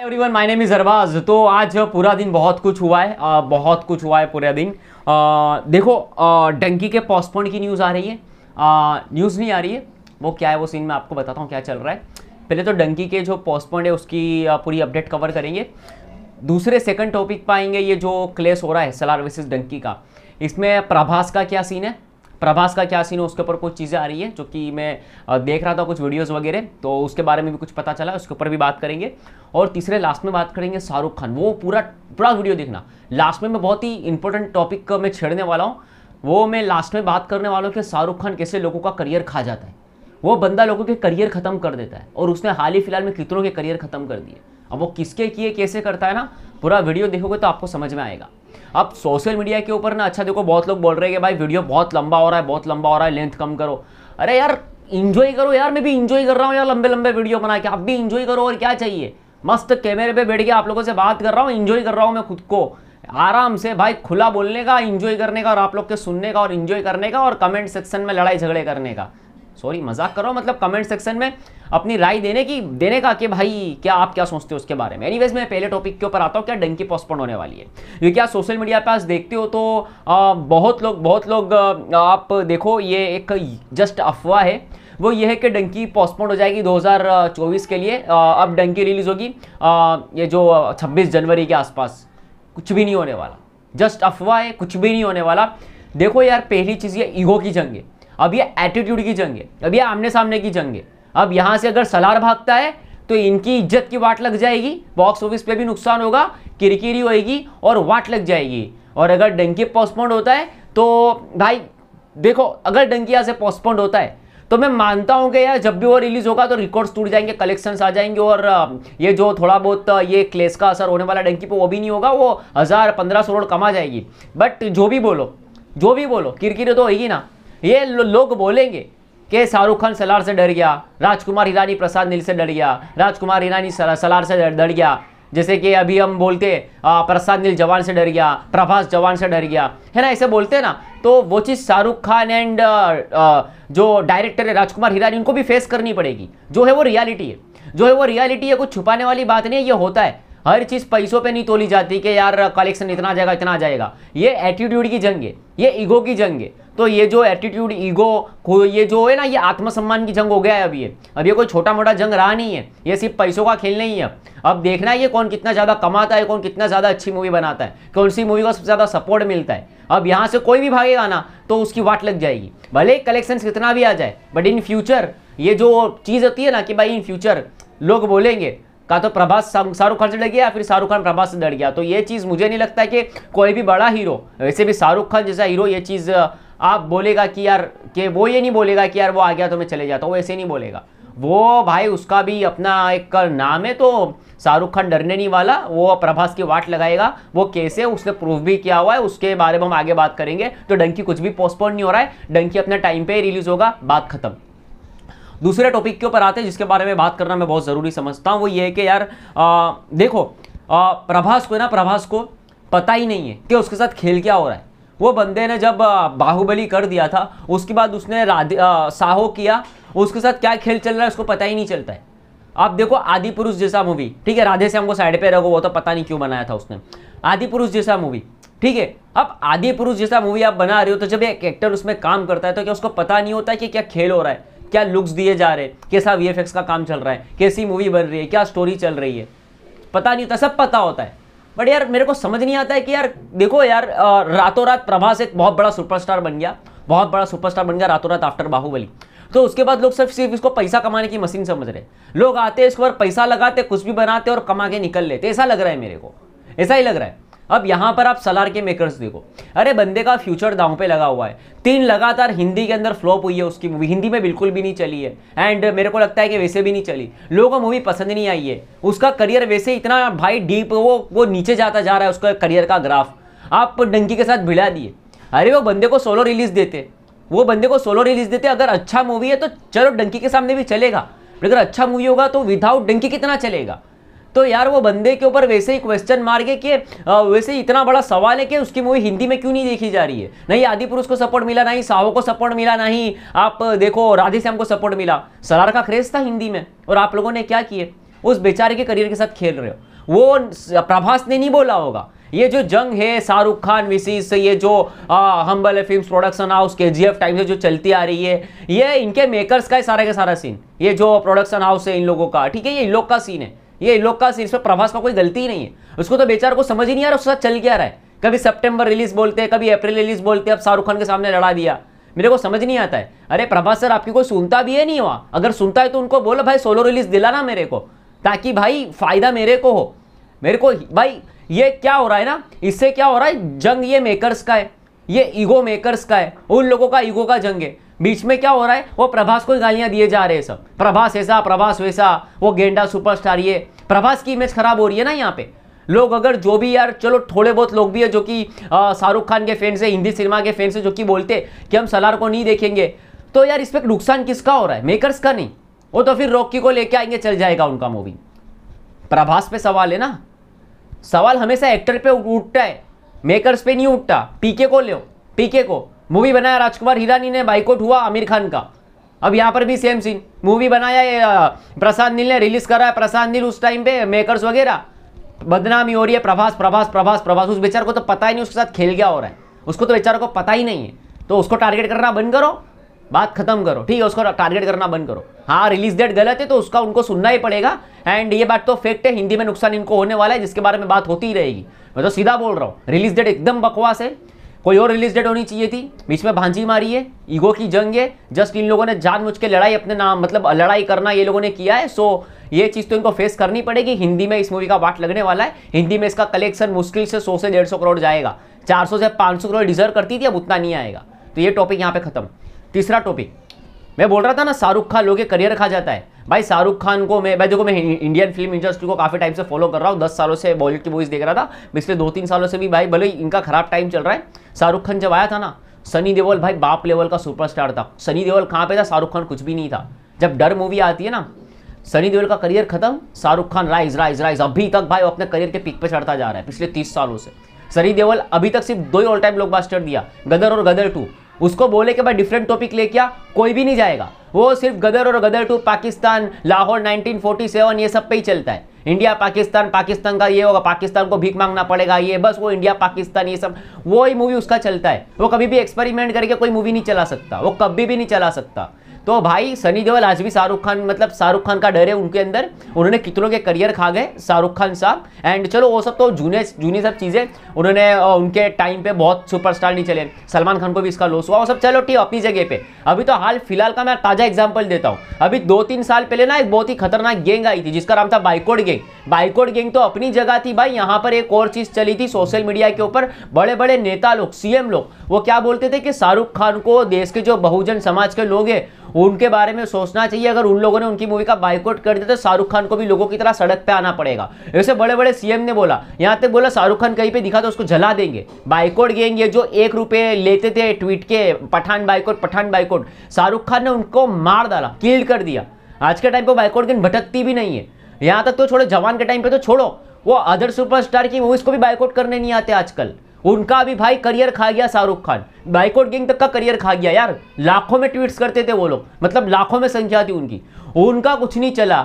everyone my name is Arbaaz तो आज पूरा दिन बहुत कुछ हुआ है आ, बहुत कुछ हुआ है पूरा दिन आ, देखो डंकी के पोस्टपोन की न्यूज़ आ रही है न्यूज़ नहीं आ रही है वो क्या है वो सीन मैं आपको बताता हूँ क्या चल रहा है पहले तो डंकी के जो पोस्टपोन है उसकी पूरी अपडेट कवर करेंगे दूसरे सेकंड टॉपिक पाएंगे ये जो क्लेस हो रहा है सलार वर्सेस डंकी का इसमें प्रभास का क्या सीन है प्रभास का क्या सीन है उसके ऊपर कुछ चीज़ें आ रही है जो कि मैं देख रहा था कुछ वीडियोस वगैरह तो उसके बारे में भी कुछ पता चला उसके ऊपर भी बात करेंगे और तीसरे लास्ट में बात करेंगे शाहरुख खान वो पूरा पूरा वीडियो देखना लास्ट में मैं बहुत ही इंपॉर्टेंट टॉपिक मैं छेड़ने वाला हूँ वो मैं लास्ट में बात करने वाला हूँ कि शाहरुख खान कैसे लोगों का करियर खा जाता है वो बंदा लोगों के करियर ख़त्म कर देता है और उसने हाल ही फिलहाल में कितनों के करियर ख़त्म कर दिए अब वो किसके किए कैसे करता है ना पूरा वीडियो देखोगे तो आपको समझ में आएगा अब सोशल मीडिया के ऊपर ना अच्छा देखो बहुत लोग बोल रहे हैं कि भाई वीडियो बहुत लंबा हो रहा है बहुत लंबा हो रहा है लेंथ कम करो अरे यार इंजॉय करो यार मैं भी इंजॉय कर रहा हूँ यार लंबे लंबे वीडियो बना के आप भी इंजॉय करो और क्या चाहिए मस्त कैमरे पे बैठ के आप लोगों से बात कर रहा हूँ इंजॉय कर रहा हूँ मैं खुद को आराम से भाई खुला बोलने का इंजॉय करने का और आप लोग के सुनने का और इंजॉय करने का और कमेंट सेक्शन में लड़ाई झगड़े करने का सॉरी मजाक करो मतलब कमेंट सेक्शन में अपनी राय देने की देने का कि भाई क्या आप क्या सोचते हो उसके बारे में एनीवेज मैं पहले टॉपिक के ऊपर आता हूँ क्या डंकी पोस्टपोन होने वाली है क्योंकि आप सोशल मीडिया पर आज देखते हो तो आ, बहुत लोग बहुत लोग आप देखो ये एक जस्ट अफवाह है वो ये है कि डंकी पोस्टपोन हो जाएगी 2024 के लिए अब डंकी रिलीज़ होगी ये जो छब्बीस जनवरी के आसपास कुछ भी नहीं होने वाला जस्ट अफवाह है कुछ भी नहीं होने वाला देखो यार पहली चीज़ ये ईगो की जंग है अब ये एटीट्यूड की जंग है अब ये आमने सामने की जंग है अब यहाँ से अगर सलार भागता है तो इनकी इज्जत की वाट लग जाएगी बॉक्स ऑफिस पे भी नुकसान होगा किरकिरी होएगी और वाट लग जाएगी और अगर डंकी पोस्टपोन्ड होता है तो भाई देखो अगर डंकी यहाँ से पोस्टपोन्ड होता है तो मैं मानता हूँ कि यार जब भी वो रिलीज़ होगा तो रिकॉर्ड्स टूट जाएंगे कलेक्शंस आ जाएंगे और ये जो थोड़ा बहुत ये क्लेस का असर होने वाला डंकी पे वो भी नहीं होगा वो हज़ार पंद्रह सौ करोड़ कमा जाएगी बट जो भी बोलो जो भी बोलो किरकिरी तो होगी ना ये लोग बोलेंगे के शाहरुख खान सलार से डर गया राजकुमार हिरानी प्रसाद नील से डर गया राजकुमार हिरानी सलार से डर गया जैसे कि अभी हम बोलते प्रसाद नील जवान से डर गया प्रभास जवान से डर गया है ना ऐसे बोलते हैं ना तो वो चीज़ शाहरुख खान एंड जो डायरेक्टर है राजकुमार हिरानी उनको भी फेस करनी पड़ेगी जो है वो रियलिटी है जो है वो रियलिटी है कुछ छुपाने वाली बात नहीं है ये होता है हर चीज़ पैसों पे नहीं तोली जाती कि यार कलेक्शन इतना जाएगा इतना जाएगा ये एटीट्यूड की जंग है ये ईगो की जंग है तो ये जो एटीट्यूड ईगो ये जो है ना ये आत्मसम्मान की जंग हो गया है अभी ये अब ये कोई छोटा मोटा जंग रहा नहीं है ये सिर्फ पैसों का खेल नहीं है अब देखना है ये कौन कितना ज़्यादा कमाता है कौन कितना ज़्यादा अच्छी मूवी बनाता है कौन सी मूवी को सबसे ज़्यादा सपोर्ट मिलता है अब यहाँ से कोई भी भागेगा ना तो उसकी वाट लग जाएगी भले कलेक्शन कितना भी आ जाए बट इन फ्यूचर ये जो चीज़ होती है ना कि भाई इन फ्यूचर लोग बोलेंगे का तो प्रभास शाहरुख खान से डर गया या फिर शाहरुख खान प्रभास से डर गया तो ये चीज़ मुझे नहीं लगता कि कोई भी बड़ा हीरो वैसे भी शाहरुख खान जैसा हीरो ये चीज़ आप बोलेगा कि यार के वो ये नहीं बोलेगा कि यार वो आ गया तो मैं चले जाता हूँ ऐसे नहीं बोलेगा वो भाई उसका भी अपना एक नाम है तो शाहरुख खान डरने नहीं वाला वो प्रभास की वाट लगाएगा वो कैसे उसने प्रूफ भी किया हुआ है उसके बारे में हम आगे बात करेंगे तो डंकी कुछ भी पोस्टपोन नहीं हो रहा है डंकी अपना टाइम पे रिलीज होगा बात खत्म दूसरे टॉपिक के ऊपर आते हैं जिसके बारे में बात करना मैं बहुत ज़रूरी समझता हूँ वो ये है कि यार आ, देखो आ, प्रभास को ना प्रभास को पता ही नहीं है कि उसके साथ खेल क्या हो रहा है वो बंदे ने जब बाहुबली कर दिया था उसके बाद उसने साहो किया उसके साथ क्या खेल चल रहा है उसको पता ही नहीं चलता है आप देखो आदि पुरुष जैसा मूवी ठीक है राधे से हमको साइड पे रखो वो तो पता नहीं क्यों बनाया था उसने आदि पुरुष जैसा मूवी ठीक है अब आदि पुरुष जैसा मूवी आप बना रहे हो तो जब एक एक्टर उसमें काम करता है तो क्या उसको पता नहीं होता कि क्या खेल हो रहा है क्या लुक्स दिए जा रहे हैं कैसा वी का काम चल रहा है कैसी मूवी बन रही है क्या स्टोरी चल रही है पता नहीं होता सब पता होता है बट यार मेरे को समझ नहीं आता है कि यार देखो यार रातों रात प्रभास एक बहुत बड़ा सुपरस्टार बन गया बहुत बड़ा सुपरस्टार बन गया रातों रात आफ्टर बाहुबली तो उसके बाद लोग सब सिर्फ इसको पैसा कमाने की मशीन समझ रहे लोग आते इसके ऊपर पैसा लगाते कुछ भी बनाते और कमा के निकल लेते ऐसा लग रहा है मेरे को ऐसा ही लग रहा है अब यहाँ पर आप सलार के मेकर्स देखो अरे बंदे का फ्यूचर दांव पे लगा हुआ है तीन लगातार हिंदी के अंदर फ्लॉप हुई है उसकी मूवी हिंदी में बिल्कुल भी नहीं चली है एंड मेरे को लगता है कि वैसे भी नहीं चली लोगों को मूवी पसंद नहीं आई है उसका करियर वैसे इतना भाई डीप वो वो नीचे जाता जा रहा है उसका करियर का ग्राफ आप डंकी के साथ भिड़ा दिए अरे वो बंदे को सोलो रिलीज देते वो बंदे को सोलो रिलीज देते अगर अच्छा मूवी है तो चलो डंकी के सामने भी चलेगा अगर अच्छा मूवी होगा तो विदाउट डंकी कितना चलेगा तो यार वो बंदे के ऊपर वैसे ही क्वेश्चन मार के कि वैसे ही इतना बड़ा सवाल है कि उसकी मूवी हिंदी में क्यों नहीं देखी जा रही है नहीं आदि पुरुष को सपोर्ट मिला नहीं साहो को सपोर्ट मिला नहीं आप देखो राधे श्याम को सपोर्ट मिला सरार का क्रेज था हिंदी में और आप लोगों ने क्या किए उस बेचारे के करियर के साथ खेल रहे हो वो प्रभास ने नहीं बोला होगा ये जो जंग है शाहरुख खान विशेष ये जो हम्बल फिल्म प्रोडक्शन हाउस के जी एफ टाइम से जो चलती आ रही है ये इनके मेकर्स का है सारा का सारा सीन ये जो प्रोडक्शन हाउस है इन लोगों का ठीक है ये इन लोग का सीन है ये इन लोग का पर प्रभास का कोई गलती ही नहीं है उसको तो बेचार को समझ ही नहीं आ रहा उसके साथ चल क्या रहा है कभी सितंबर रिलीज बोलते हैं कभी अप्रैल रिलीज बोलते हैं अब शाहरुख खान के सामने लड़ा दिया मेरे को समझ नहीं आता है अरे प्रभास सर आपकी कोई सुनता भी है नहीं हुआ अगर सुनता है तो उनको बोलो भाई सोलो रिलीज दिलाना मेरे को ताकि भाई फायदा मेरे को हो मेरे को भाई ये क्या हो रहा है ना इससे क्या हो रहा है जंग ये मेकर्स का है ये ईगो मेकर्स का है उन लोगों का ईगो का जंग है बीच में क्या हो रहा है वो प्रभास को गालियां दिए जा रहे हैं सब प्रभास ऐसा प्रभास वैसा वो गेंडा सुपरस्टार ये प्रभास की इमेज खराब हो रही है ना यहाँ पे लोग अगर जो भी यार चलो थोड़े बहुत लोग भी है जो कि शाहरुख खान के फैंस है हिंदी सिनेमा के फैंस है जो कि बोलते कि हम सलार को नहीं देखेंगे तो यार इस पर नुकसान किसका हो रहा है मेकर्स का नहीं वो तो फिर रॉकी को लेके आएंगे चल जाएगा उनका मूवी प्रभास पे सवाल है ना सवाल हमेशा एक्टर पे उठता है मेकर्स पे नहीं उठता पीके को ले पीके को मूवी बनाया राजकुमार हिरानी ने बाइकोट हुआ आमिर खान का अब यहाँ पर भी सेम सीन मूवी बनाया प्रसाद नील ने रिलीज करा है प्रसाद नील उस टाइम पे मेकर्स वगैरह बदनामी हो रही है प्रभास प्रभास प्रभास प्रभास उस बेचार को तो पता ही नहीं उसके साथ खेल गया हो रहा है उसको तो बेचारे को पता ही नहीं है तो उसको टारगेट करना बंद करो बात खत्म करो ठीक है उसको टारगेट करना बंद करो हाँ रिलीज डेट गलत है तो उसका उनको सुनना ही पड़ेगा एंड ये बात तो फैक्ट है हिंदी में नुकसान इनको होने वाला है जिसके बारे में बात होती ही रहेगी मैं तो सीधा बोल रहा हूँ रिलीज डेट एकदम बकवास है कोई और रिलीज डेट होनी चाहिए थी बीच में भांजी मारी है ईगो की जंग है जस्ट इन लोगों ने जानबूझ के लड़ाई अपने नाम मतलब लड़ाई करना ये लोगों ने किया है सो ये चीज़ तो इनको फेस करनी पड़ेगी हिंदी में इस मूवी का वाट लगने वाला है हिंदी में इसका कलेक्शन मुश्किल से सौ से डेढ़ करोड़ जाएगा चार से पाँच करोड़ डिजर्व करती थी अब उतना नहीं आएगा तो ये टॉपिक यहाँ पे खत्म तीसरा टॉपिक मैं बोल रहा था ना शाहरुख खान के करियर रखा जाता है भाई शाहरुख खान को मैं भाई देखो मैं इंडियन फिल्म इंडस्ट्री को काफ़ी टाइम से फॉलो कर रहा हूँ दस सालों से बॉलीवुड की मूवीज़ देख रहा था पिछले दो तीन सालों से भी भाई भले इनका खराब टाइम चल रहा है शाहरुख खान जब आया था ना सनी देवल भाई बाप लेवल का सुपरस्टार था सनी देवल कहाँ पे था शाहरुख खान कुछ भी नहीं था जब डर मूवी आती है ना सनी देओल का करियर खत्म Shahrukh Khan rise rise rise अभी तक भाई अपने करियर के पिक पे चढ़ता जा रहा है पिछले तीस सालों से सनी देवल अभी तक सिर्फ दो ही ऑल टाइम लोग बास्टर दिया गदर और गदर टू उसको बोले कि भाई डिफरेंट टॉपिक लेके आ कोई भी नहीं जाएगा वो सिर्फ गदर और गदर टू पाकिस्तान लाहौर 1947 ये सब पे ही चलता है इंडिया पाकिस्तान पाकिस्तान का ये होगा पाकिस्तान को भीख मांगना पड़ेगा ये बस वो इंडिया पाकिस्तान ये सब वो ही मूवी उसका चलता है वो कभी भी एक्सपेरिमेंट करके कोई मूवी नहीं चला सकता वो कभी भी नहीं चला सकता तो भाई सनी देओल आज भी शाहरुख खान मतलब शाहरुख खान का डर है उनके अंदर उन्होंने कितनों के करियर खा गए शाहरुख खान साहब एंड चलो वो सब तो जूने जूनी सब चीज़ें उन्होंने उनके टाइम पे बहुत सुपरस्टार नहीं चले सलमान खान को भी इसका लॉस हुआ वो सब चलो ठीक अपनी जगह पे अभी तो हाल फिलहाल का मैं ताज़ा एग्जाम्पल देता हूँ अभी दो तीन साल पहले ना एक बहुत ही खतरनाक गेंग आई थी जिसका नाम था बाइकोड गेंग बाइकोड गेंग तो अपनी जगह थी भाई यहाँ पर एक और चीज़ चली थी सोशल मीडिया के ऊपर बड़े बड़े नेता लोग सीएम लोग वो क्या बोलते थे कि शाहरुख खान को देश के जो बहुजन समाज के लोग हैं उनके बारे में सोचना चाहिए अगर उन लोगों ने उनकी मूवी का बाइकआउट कर दिया तो शाहरुख खान को भी लोगों की तरह सड़क पर आना पड़ेगा ऐसे बड़े बड़े सीएम ने बोला यहाँ तक बोला शाहरुख खान कहीं पर दिखा तो उसको जला देंगे बाइकआउट गेंगे जो एक रुपये लेते थे ट्वीट के पठान बाइकआउट पठान बाइकआउट शाहरुख खान ने उनको मार डाला किल्ड कर दिया आज के टाइम पर बाइकआउट गेंद भटकती भी नहीं है यहाँ तक तो छोड़ो जवान के टाइम पे तो छोड़ो वो अदर सुपरस्टार की मूवीज़ को भी बाइकआउट करने नहीं आते आजकल उनका भी भाई करियर खा गया शाहरुख खान बाइकोट गिंग तक का करियर खा गया यार लाखों में ट्वीट्स करते थे वो लोग मतलब लाखों में संख्या थी उनकी उनका कुछ नहीं चला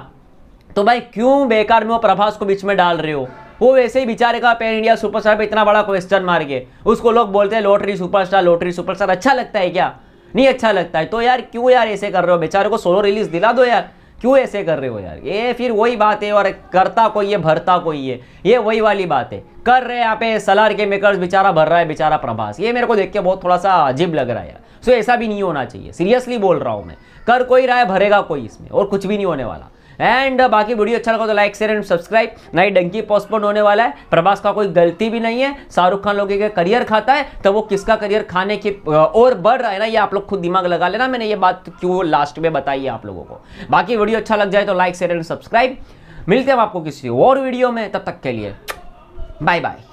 तो भाई क्यों बेकार में वो प्रभास को बीच में डाल रहे हो वो वैसे ही बिचारे का पैन इंडिया सुपरस्टार पे इतना बड़ा क्वेश्चन मार के उसको लोग बोलते हैं लॉटरी सुपरस्टार लॉटरी सुपरस्टार अच्छा लगता है क्या नहीं अच्छा लगता है तो यार क्यों यार ऐसे कर रहे हो बेचारे को सोलो रिलीज दिला दो यार क्यों ऐसे कर रहे हो यार ये फिर वही बात है और करता कोई है भरता कोई है ये वही वाली बात है कर रहे यहाँ पे सलार के मेकर्स बेचारा भर रहा है बेचारा प्रभास ये मेरे को देख के बहुत थोड़ा सा अजीब लग रहा है यार सो ऐसा भी नहीं होना चाहिए सीरियसली बोल रहा हूँ मैं कर कोई रहा है भरेगा कोई इसमें और कुछ भी नहीं होने वाला एंड uh, बाकी वीडियो अच्छा लगा तो लाइक शेयर एंड सब्सक्राइब नई डंकी पोस्टपोन होने वाला है प्रभास का कोई गलती भी नहीं है शाहरुख खान लोगों का करियर खाता है तो वो किसका करियर खाने की और बढ़ रहा है ना ये आप लोग खुद दिमाग लगा लेना मैंने ये बात क्यों लास्ट में बताई है आप लोगों को बाकी वीडियो अच्छा लग जाए तो लाइक शेयर एंड सब्सक्राइब मिलते हैं आपको किसी और वीडियो में तब तक के लिए बाय बाय